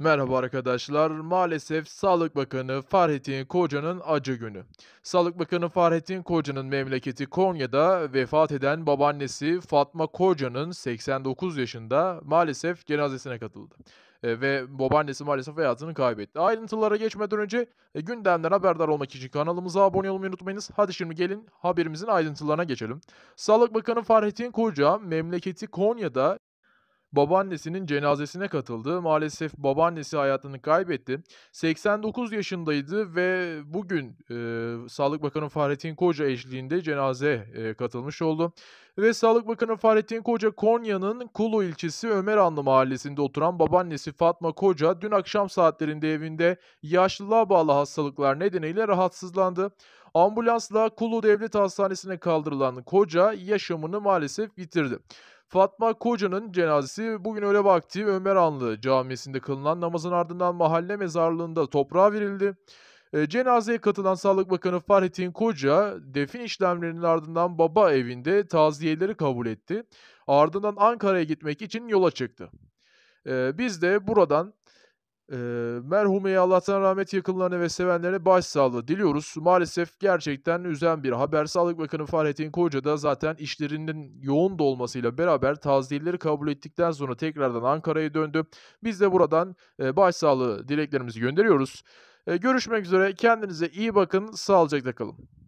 Merhaba arkadaşlar. Maalesef Sağlık Bakanı Fahrettin Koca'nın acı günü. Sağlık Bakanı Fahrettin Koca'nın memleketi Konya'da vefat eden babaannesi Fatma Koca'nın 89 yaşında maalesef cenazesine katıldı. E, ve babaannesi maalesef hayatını kaybetti. Ayrıntılara geçmeden önce e, gündemden haberdar olmak için kanalımıza abone olmayı unutmayınız. Hadi şimdi gelin haberimizin ayrıntılarına geçelim. Sağlık Bakanı Fahrettin Koca memleketi Konya'da babaannesinin cenazesine katıldı. Maalesef babaannesi hayatını kaybetti. 89 yaşındaydı ve bugün e, Sağlık Bakanı Fahrettin Koca eşliğinde cenaze e, katılmış oldu. Ve Sağlık Bakanı Fahrettin Koca Konya'nın Kulu ilçesi Ömeranlı mahallesinde oturan babaannesi Fatma Koca dün akşam saatlerinde evinde yaşlılığa bağlı hastalıklar nedeniyle rahatsızlandı. Ambulansla Kulu Devlet Hastanesi'ne kaldırılan Koca yaşamını maalesef bitirdi. Fatma Koca'nın cenazesi bugün öğle vakti Ömer Anlı camisinde kılınan namazın ardından mahalle mezarlığında toprağa verildi. E, cenazeye katılan Sağlık Bakanı Fahrettin Koca, defin işlemlerinin ardından baba evinde taziyeleri kabul etti. Ardından Ankara'ya gitmek için yola çıktı. E, biz de buradan e, merhumeye Allah'tan rahmet yakınlarına ve sevenlerine başsağlığı diliyoruz. Maalesef gerçekten üzen bir haber. Sağlık Bakanı Fahrettin Koca da zaten işlerinin yoğun dolmasıyla beraber taziyelleri kabul ettikten sonra tekrardan Ankara'ya döndü. Biz de buradan e, başsağlığı dileklerimizi gönderiyoruz. E, görüşmek üzere. Kendinize iyi bakın. Sağlıcakla kalın.